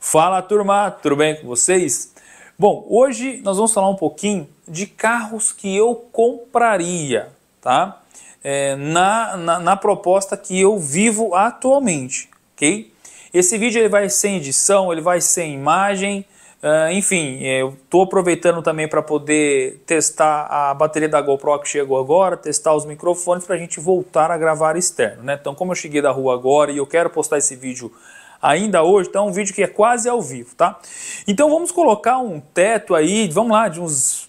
Fala turma, tudo bem com vocês? Bom, hoje nós vamos falar um pouquinho de carros que eu compraria, tá? É, na, na, na, proposta que eu vivo atualmente, ok? Esse vídeo ele vai ser em edição, ele vai ser em imagem, uh, enfim, é, eu estou aproveitando também para poder testar a bateria da GoPro que chegou agora, testar os microfones para a gente voltar a gravar externo, né? Então como eu cheguei da rua agora e eu quero postar esse vídeo ainda hoje, tá um vídeo que é quase ao vivo, tá? Então vamos colocar um teto aí, vamos lá, de uns,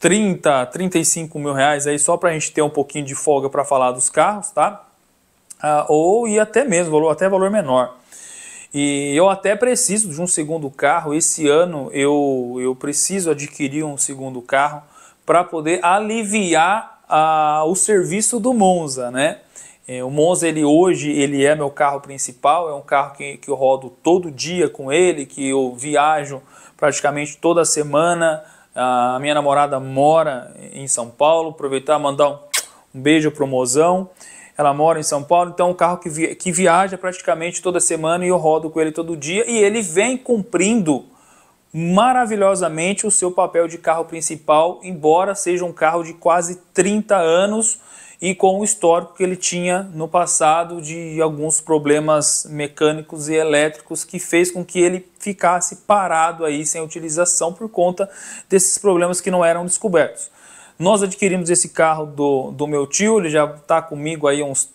30, 35 mil reais aí, só para a gente ter um pouquinho de folga para falar dos carros, tá? Ah, ou e até mesmo, valor, até valor menor. E eu até preciso de um segundo carro, esse ano eu, eu preciso adquirir um segundo carro para poder aliviar ah, o serviço do Monza, né? É, o Monza ele hoje ele é meu carro principal, é um carro que, que eu rodo todo dia com ele, que eu viajo praticamente toda semana. A minha namorada mora em São Paulo, aproveitar mandar um, um beijo pro Mozão. Ela mora em São Paulo, então é um carro que, via, que viaja praticamente toda semana e eu rodo com ele todo dia e ele vem cumprindo maravilhosamente o seu papel de carro principal, embora seja um carro de quase 30 anos e com o histórico que ele tinha no passado de alguns problemas mecânicos e elétricos que fez com que ele ficasse parado aí sem utilização por conta desses problemas que não eram descobertos. Nós adquirimos esse carro do, do meu tio, ele já está comigo aí uns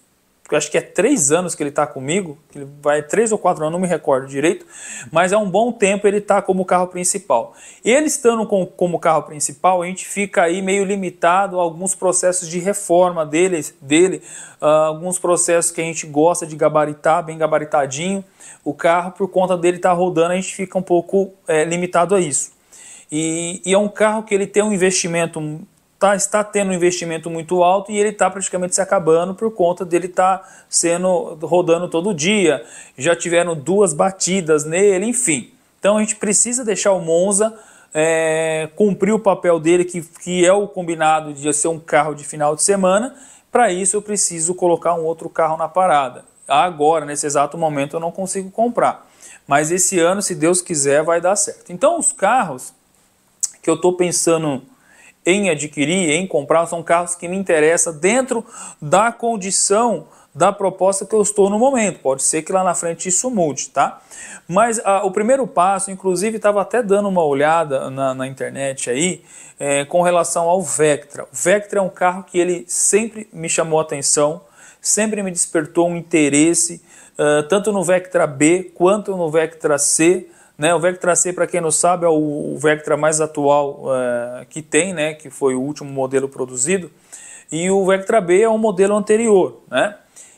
eu acho que é três anos que ele está comigo, ele vai três ou quatro anos, não me recordo direito, mas é um bom tempo ele está como carro principal. Ele estando com, como carro principal, a gente fica aí meio limitado a alguns processos de reforma dele, dele uh, alguns processos que a gente gosta de gabaritar, bem gabaritadinho, o carro, por conta dele estar tá rodando, a gente fica um pouco é, limitado a isso. E, e, é um carro que ele tem um investimento tá, está tendo um investimento muito alto e ele está praticamente se acabando por conta dele estar tá sendo rodando todo dia. Já tiveram duas batidas nele, enfim. Então a gente precisa deixar o Monza é, cumprir o papel dele, que, que é o combinado de ser um carro de final de semana. Para isso eu preciso colocar um outro carro na parada. Agora, nesse exato momento, eu não consigo comprar. Mas esse ano, se Deus quiser, vai dar certo. Então os carros que eu estou pensando em adquirir, em comprar, são carros que me interessam dentro da condição da proposta que eu estou no momento. Pode ser que lá na frente isso mude, tá? Mas a, ah, o primeiro passo, inclusive, estava até dando uma olhada na, na internet aí é, com relação ao Vectra. O Vectra é um carro que ele sempre me chamou atenção, sempre me despertou um interesse, uh, tanto no Vectra B quanto no Vectra C. Né, o Vectra C, para quem não sabe, é o Vectra mais atual é, que tem, né, que foi o último modelo produzido. E o Vectra B é um modelo anterior, né,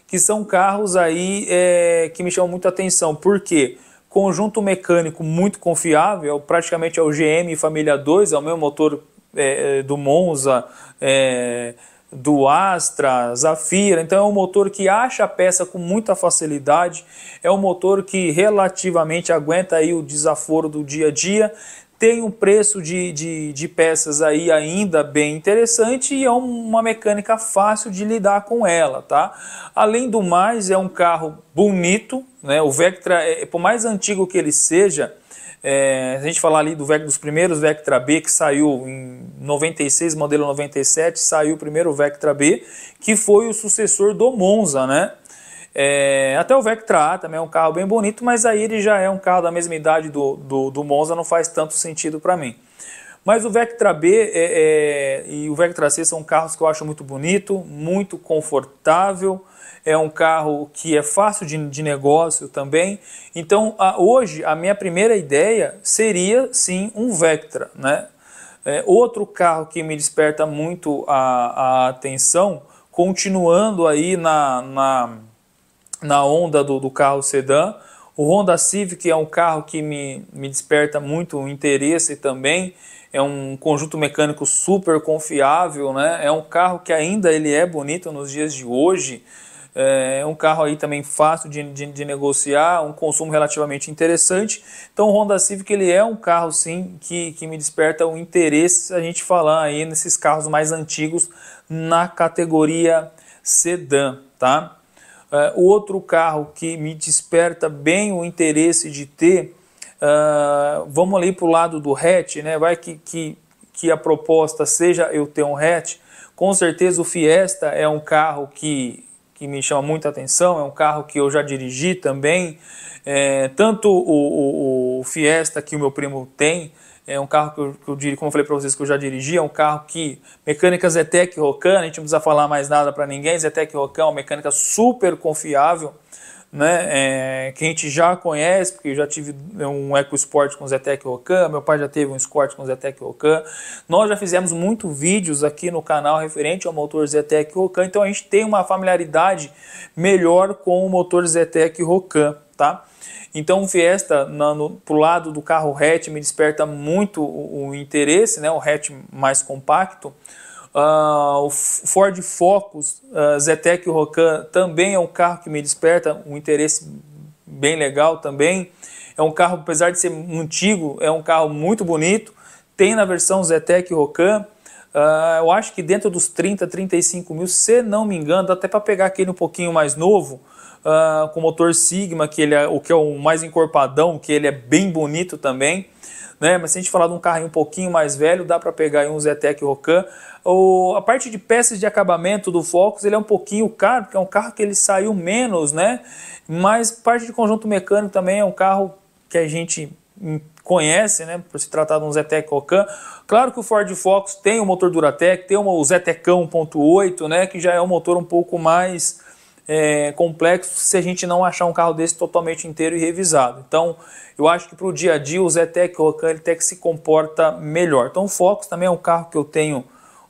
que são carros aí é, que me chamam muita atenção. porque Conjunto mecânico muito confiável, praticamente é o GM Família 2, é o mesmo motor é, é, do Monza, é, do Astra, Zafira. Então é um motor que acha a peça com muita facilidade, é um motor que relativamente aguenta aí o desaforo do dia a dia, tem um preço de, de, de peças aí ainda bem interessante e é uma mecânica fácil de lidar com ela, tá? Além do mais, é um carro bonito, né? O Vectra, é, por mais antigo que ele seja, é, a gente falar ali do dos primeiros Vectra B que saiu em 96, modelo 97, saiu o primeiro Vectra B, que foi o sucessor do Monza, né? É, até o Vectra A também é um carro bem bonito, mas aí ele já é um carro da mesma idade do, do, do Monza, não faz tanto sentido para mim. Mas o Vectra B é, é, e o Vectra C são carros que eu acho muito bonito, muito confortável, é um carro que é fácil de, de negócio também. Então, a, hoje, a minha primeira ideia seria, sim, um Vectra, né? É, outro carro que me desperta muito a, a atenção, continuando aí na, na, na onda do, do carro sedã, o Honda Civic é um carro que me, me desperta muito interesse também, é um conjunto mecânico super confiável, né? é um carro que ainda ele é bonito nos dias de hoje, é, é um carro aí também fácil de, de, de negociar, um consumo relativamente interessante. Então o Honda Civic ele é um carro sim que, que me desperta o interesse a gente falar aí nesses carros mais antigos na categoria sedã, tá? Uh, outro carro que me desperta bem o interesse de ter, uh, vamos ali para o lado do hatch, né? Vai que, que, que a proposta seja eu ter um hatch. Com certeza o Fiesta é um carro que que me chama muita atenção, é um carro que eu já dirigi também. É, tanto o, o, o, Fiesta que o meu primo tem, é um carro que eu, que eu como eu falei para vocês, que eu já dirigi, é um carro que mecânica Zetec Rocan, a gente não precisa falar mais nada para ninguém, Zetec Rocan é uma mecânica super confiável, né? É, que a gente já conhece, porque eu já tive um EcoSport com o Zetec Rocan, meu pai já teve um Sport com o Zetec Rocan. Nós já fizemos muito vídeos aqui no canal referente ao motor Zetec Rocan, então a gente tem uma familiaridade melhor com o motor Zetec Rocan, tá? Então o Fiesta na, no, pro lado do carro hatch me desperta muito o, o interesse, né? O hatch mais compacto Uh, o Ford Focus uh, Zetec Rocan também é um carro que me desperta um interesse bem legal também. É um carro, apesar de ser antigo, é um carro muito bonito. Tem na versão Zetec Rocan. Uh, eu acho que dentro dos 30, 35 mil, se não me engano, dá até para pegar aquele um pouquinho mais novo, uh, com motor Sigma, que ele é, o que é o mais encorpadão, que ele é bem bonito também né? Mas se a gente falar de um carrinho um pouquinho mais velho, dá para pegar aí um Zetec Rocan. O, a parte de peças de acabamento do Focus ele é um pouquinho caro, porque é um carro que ele saiu menos, né? Mas parte de conjunto mecânico também é um carro que a gente conhece, né, por se tratar de um Zetec Rocan. Claro que o Ford Focus tem o um motor Duratec, tem um, o Zetecão 1.8, né, que já é um motor um pouco mais é, complexo se a gente não achar um carro desse totalmente inteiro e revisado. Então, eu acho que para o dia a dia o Zetec ou o Canitec se comporta melhor. Então, o Focus também é um carro que eu tenho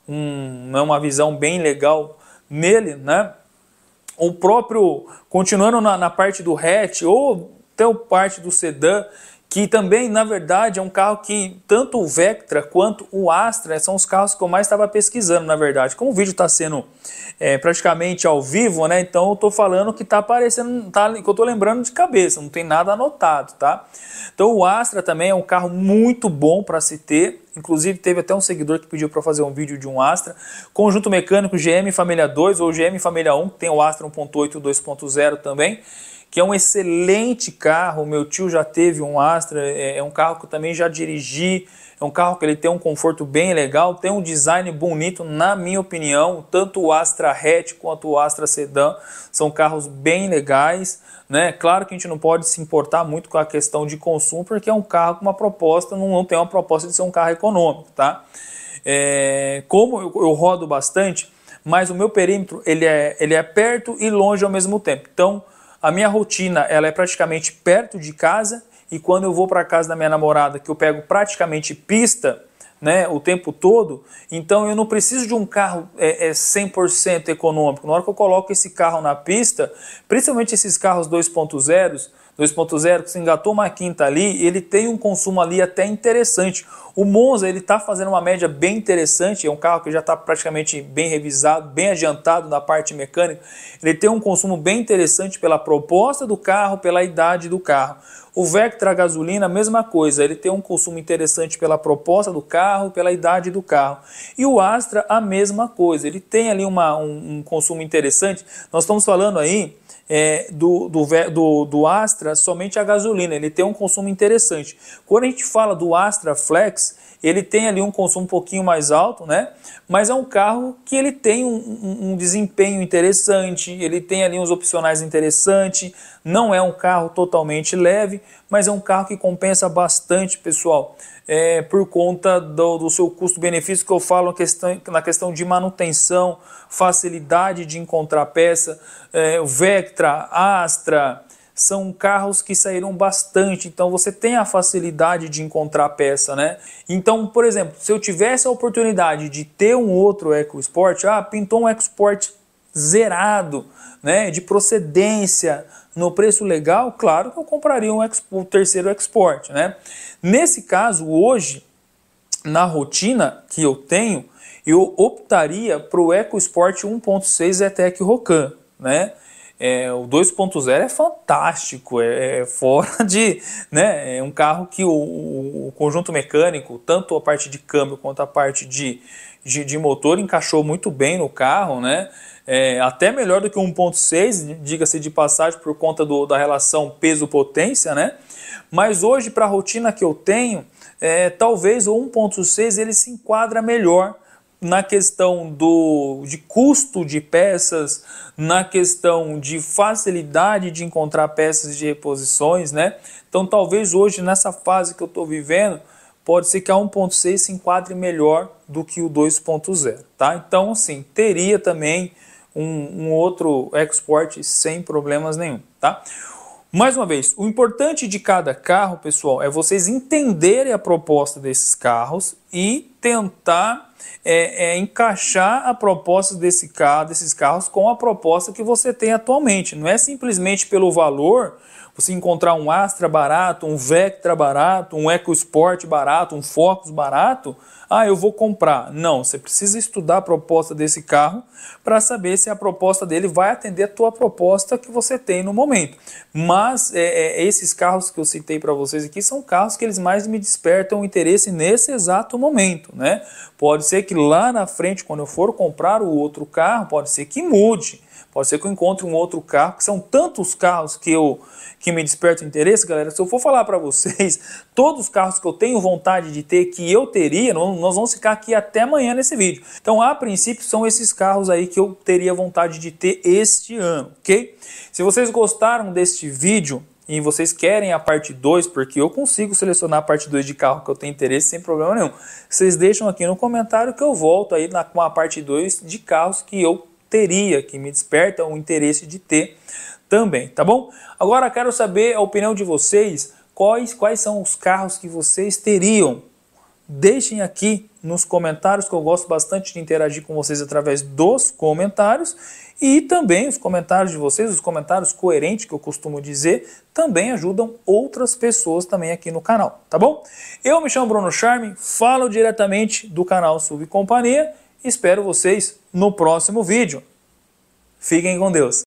um, né, uma visão bem legal nele, né? O próprio, continuando na, na parte do hatch ou até parte do sedã, que também, na verdade, é um carro que tanto o Vectra quanto o Astra são os carros que eu mais estava pesquisando, na verdade. Como o vídeo está sendo é, praticamente ao vivo, né? Então eu estou falando que está aparecendo, tá, que eu estou lembrando de cabeça, não tem nada anotado, tá? Então o Astra também é um carro muito bom para se ter. Inclusive teve até um seguidor que pediu para fazer um vídeo de um Astra. Conjunto mecânico GM Família 2 ou GM Família 1, que tem o Astra 1.8 2.0 também que é um excelente carro. Meu tio já teve um Astra, é, é um carro que eu também já dirigi. É um carro que ele tem um conforto bem legal, tem um design bonito, na minha opinião. Tanto o Astra Hatch quanto o Astra Sedan são carros bem legais. Né? Claro que a gente não pode se importar muito com a questão de consumo, porque é um carro com uma proposta, não, não tem uma proposta de ser um carro econômico. Tá? É, como eu, eu rodo bastante, mas o meu perímetro ele é, ele é perto e longe ao mesmo tempo. Então, a minha rotina ela é praticamente perto de casa e quando eu vou para casa da minha namorada, que eu pego praticamente pista, né, o tempo todo, então eu não preciso de um carro é, é 100% econômico. Na hora que eu coloco esse carro na pista, principalmente esses carros 2.0, 2.0, que se engatou uma quinta ali, ele tem um consumo ali até interessante. O Monza ele está fazendo uma média bem interessante, é um carro que já está praticamente bem revisado, bem adiantado na parte mecânica. Ele tem um consumo bem interessante pela proposta do carro, pela idade do carro. O Vectra a gasolina, mesma coisa, ele tem um consumo interessante pela proposta do carro, pela idade do carro. E o Astra, a mesma coisa, ele tem ali uma, um, um consumo interessante. Nós estamos falando aí é, do, do, do, do, Astra somente a gasolina, ele tem um consumo interessante. Quando a gente fala do Astra Flex, ele tem ali um consumo um pouquinho mais alto, né? Mas é um carro que ele tem um, um, um desempenho interessante, ele tem ali uns opcionais interessantes, não é um carro totalmente leve, mas é um carro que compensa bastante, pessoal, é, por conta do, do seu custo-benefício que eu falo na questão, na questão de manutenção, facilidade de encontrar peça, é, Vectra, Astra, são carros que saíram bastante, então você tem a facilidade de encontrar peça, né? Então, por exemplo, se eu tivesse a oportunidade de ter um outro EcoSport, ah, pintou um EcoSport zerado, né, de procedência, no preço legal, claro que eu compraria um o terceiro export, né? Nesse caso, hoje, na rotina que eu tenho, eu optaria para o EcoSport 1.6 ETEC Rocan, né? É, o 2.0 é fantástico, é, é, fora de, né, é um carro que o, o, conjunto mecânico, tanto a parte de câmbio quanto a parte de, de, de motor encaixou muito bem no carro, né, é, até melhor do que 1.6, diga-se de passagem, por conta do, da relação peso-potência, né? Mas hoje, para a rotina que eu tenho, é, talvez o 1.6 ele se enquadra melhor na questão do, de custo de peças, na questão de facilidade de encontrar peças de reposições, né? Então, talvez hoje, nessa fase que eu estou vivendo, pode ser que a 1.6 se enquadre melhor do que o 2.0, tá? Então, assim, teria também um, um outro export sem problemas nenhum, tá? Mais uma vez, o importante de cada carro, pessoal, é vocês entenderem a proposta desses carros e tentar é, é, encaixar a proposta desse carro, desses carros com a proposta que você tem atualmente. Não é simplesmente pelo valor você encontrar um Astra barato, um Vectra barato, um EcoSport barato, um Focus barato. Ah, eu vou comprar. Não, você precisa estudar a proposta desse carro para saber se a proposta dele vai atender a tua proposta que você tem no momento. Mas é, é, esses carros que eu citei para vocês aqui são carros que eles mais me despertam interesse nesse exato momento, né? Pode ser que lá na frente, quando eu for comprar o outro carro, pode ser que mude. Pode ser que eu encontre um outro carro, que são tantos carros que eu que me despertam interesse, galera. Se eu for falar para vocês todos os carros que eu tenho vontade de ter, que eu teria, nós vamos ficar aqui até amanhã nesse vídeo. Então, a princípio, são esses carros aí que eu teria vontade de ter este ano, ok? Se vocês gostaram deste vídeo, e vocês querem a parte 2, porque eu consigo selecionar a parte 2 de carro que eu tenho interesse sem problema nenhum. Vocês deixam aqui no comentário que eu volto aí na, com a parte 2 de carros que eu teria, que me desperta o interesse de ter também, tá bom? Agora quero saber a opinião de vocês, quais, quais são os carros que vocês teriam? Deixem aqui nos comentários, que eu gosto bastante de interagir com vocês através dos comentários. E também os comentários de vocês, os comentários coerentes que eu costumo dizer, também ajudam outras pessoas também aqui no canal, tá bom? Eu me chamo Bruno Charme, falo diretamente do canal Sub Companhia Espero vocês no próximo vídeo. Fiquem com Deus.